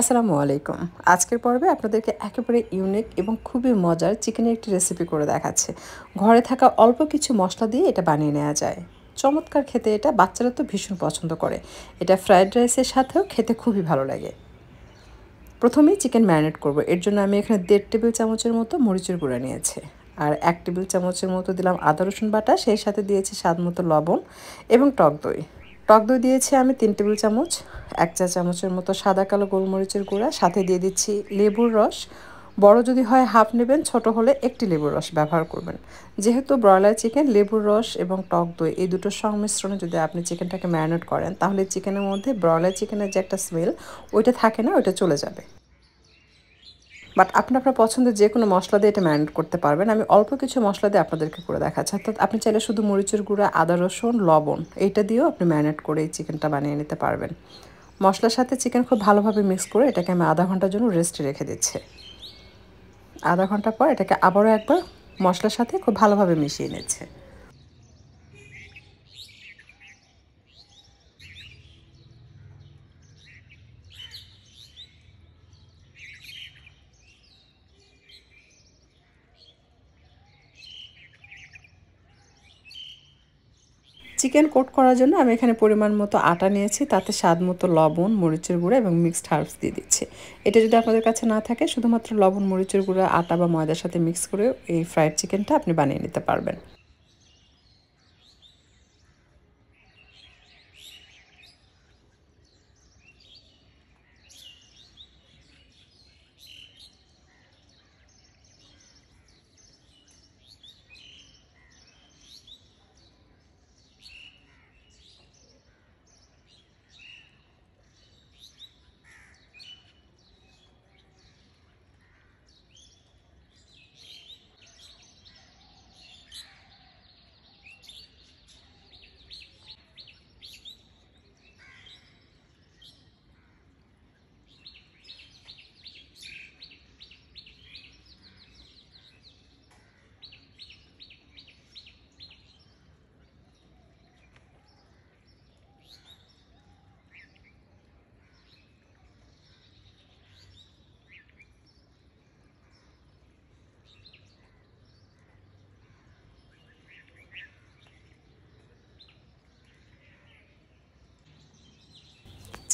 আসসালামু আলাইকুম আজকের পর্বে আপনাদেরকে একেবারে ইউনিক এবং খুবই মজার চিকেনের একটি রেসিপি করে দেখাচ্ছে ঘরে থাকা অল্প কিছু মশলা দিয়ে এটা বানিয়ে নেওয়া যায় চমৎকার খেতে এটা বাচ্চারা তো ভীষণ পছন্দ করে এটা ফ্রায়েড রাইসের সাথেও খেতে খুবই ভালো লাগে প্রথমেই চিকেন ম্যারিনেট করব এর জন্য আমি এখানে দেড় টেবিল চামচের মতো মরিচের গুঁড়া নিয়েছি আর এক টেবিল চামচের মতো দিলাম আদা রসুন বাটা সেই সাথে দিয়েছি স্বাদ মতো লবণ এবং টক দই টক দই দিয়েছি আমি তিন টেবিল চামচ এক চা চামচের মতো সাদা কালো গোলমরিচের গুঁড়া সাথে দিয়ে দিচ্ছি লেবুর রস বড় যদি হয় হাফ নেবেন ছোট হলে একটি লেবুর রস ব্যবহার করবেন যেহেতু ব্রয়লার চিকেন লেবুর রস এবং টক দই এই দুটো সংমিশ্রণে যদি আপনি চিকেনটাকে ম্যারিনেট করেন তাহলে চিকেনের মধ্যে ব্রয়লার চিকেনের যে একটা স্মেল ওইটা থাকে না ওইটা চলে যাবে বাট আপনি আপনার পছন্দের যে কোনো মশলা দিয়ে এটা ম্যারিনেট করতে পারবেন আমি অল্প কিছু মশলা দিয়ে আপনাদেরকে করে দেখাচ্ছি অর্থাৎ আপনি চাইলে শুধু মরিচের গুঁড়া আদা রসুন লবণ এইটা দিয়েও আপনি ম্যারিনেট করে এই চিকেনটা বানিয়ে নিতে পারবেন মশলার সাথে চিকেন খুব ভালোভাবে মিক্স করে এটাকে আমি আধা ঘন্টার জন্য রেস্টে রেখে দিচ্ছি আধা ঘন্টা পর এটাকে আবারও একবার মশলার সাথে খুব ভালোভাবে মিশিয়ে নিচ্ছে চিকেন কোট করার জন্য আমি এখানে পরিমাণ মতো আটা নিয়েছি তাতে স্বাদ মতো লবণ মরিচের গুঁড়া এবং মিক্সড হার্বস দিয়ে দিচ্ছি এটা যদি আপনাদের কাছে না থাকে শুধুমাত্র লবণ মরিচের গুঁড়া আটা বা ময়দার সাথে মিক্স করে এই ফ্রায়েড চিকেনটা আপনি বানিয়ে নিতে পারবেন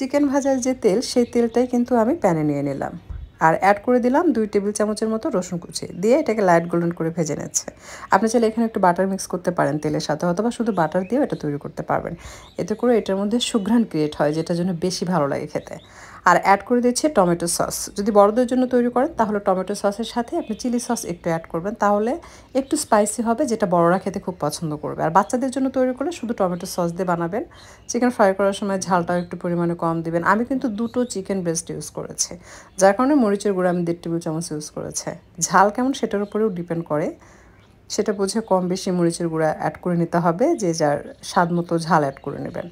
চিকেন ভাজার যে তেল সেই তেলটাই কিন্তু আমি প্যানে নিয়ে নিলাম আর অ্যাড করে দিলাম দুই টেবিল চামচের মতো রসুন কুচি দিয়ে এটাকে লাইট গোল্ডেন করে ভেজে নিচ্ছে আপনি চাইলে এখানে একটু বাটার মিক্স করতে পারেন তেলের সাথে অথবা শুধু বাটার দিয়েও এটা তৈরি করতে পারবেন এতে করে এটার মধ্যে সুঘ্রাণ ক্রিয়েট হয় যেটার জন্য বেশি ভালো লাগে খেতে আর অ্যাড করে দিচ্ছে টমেটো সস যদি বড়দের জন্য তৈরি করেন তাহলে টমেটো সসের সাথে আপনি চিলি সস একটু অ্যাড করবেন তাহলে একটু স্পাইসি হবে যেটা বড়রা খেতে খুব পছন্দ করবে আর বাচ্চাদের জন্য তৈরি করলে শুধু টমেটো সস দিয়ে বানাবেন চিকেন ফ্রাই করার সময় ঝালটাও একটু পরিমাণে কম দিবেন আমি কিন্তু দুটো চিকেন ব্রেস্ট ইউজ করেছি যার কারণে মরিচের গুঁড়ো আমি দেড় টেবিল চামচ ইউজ করেছে ঝাল কেমন সেটার উপরেও ডিপেন্ড করে সেটা বুঝে কম বেশি মরিচের গুঁড়া অ্যাড করে নিতে হবে যে যার স্বাদ মতো ঝাল অ্যাড করে নেবেন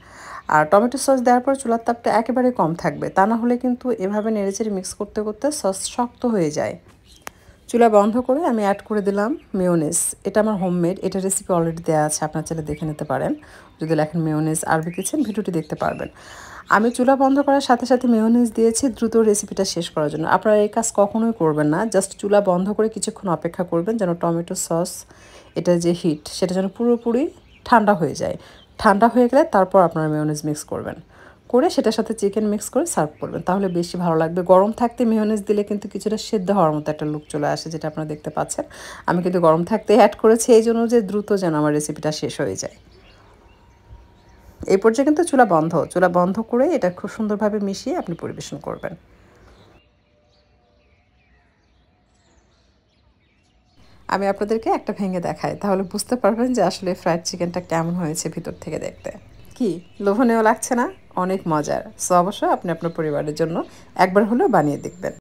আর টমেটো সস দেওয়ার পর চুলার তাপটা একেবারে কম থাকবে তা না হলে কিন্তু এভাবে নেড়েচেড়ে মিক্স করতে করতে সস শক্ত হয়ে যায় চুলা বন্ধ করে আমি অ্যাড করে দিলাম মেয়োনেস এটা আমার হোমমেড এটা রেসিপি অলরেডি দেওয়া আছে আপনার চাইলে দেখে নিতে পারেন যদি লেখেন মেয়োনেস আর কিচেন ভিডিওটি দেখতে পারবেন আমি চুলা বন্ধ করার সাথে সাথে মেয়োনিজ দিয়েছি দ্রুত রেসিপিটা শেষ করার জন্য আপনারা এই কাজ কখনোই করবেন না জাস্ট চুলা বন্ধ করে কিছুক্ষণ অপেক্ষা করবেন যেন টমেটো সস এটা যে হিট সেটা যেন পুরোপুরি ঠান্ডা হয়ে যায় ঠান্ডা হয়ে গেলে তারপর আপনারা মেয়নিজ মিক্স করবেন করে সেটার সাথে চিকেন মিক্স করে সার্ভ করবেন তাহলে বেশি ভালো লাগবে গরম থাকতে মেয়নিজ দিলে কিন্তু কিছুটা সেদ্ধ হওয়ার মতো একটা লুক চলে আসে যেটা আপনারা দেখতে পাচ্ছেন আমি কিন্তু গরম থাকতে অ্যাড করেছি এই জন্য যে দ্রুত যেন আমার রেসিপিটা শেষ হয়ে যায় এই পর্যায়ে কিন্তু চুলা বন্ধ চুলা বন্ধ করে এটা খুব সুন্দরভাবে মিশিয়ে আপনি পরিবেশন করবেন আমি আপনাদেরকে একটা ভেঙে দেখাই তাহলে বুঝতে পারবেন যে আসলে ফ্রাইড চিকেনটা কেমন হয়েছে ভিতর থেকে দেখতে কি লোভনীয় লাগছে না অনেক মজার সো অবশ্যই আপনি আপনার পরিবারের জন্য একবার হলেও বানিয়ে দেখবেন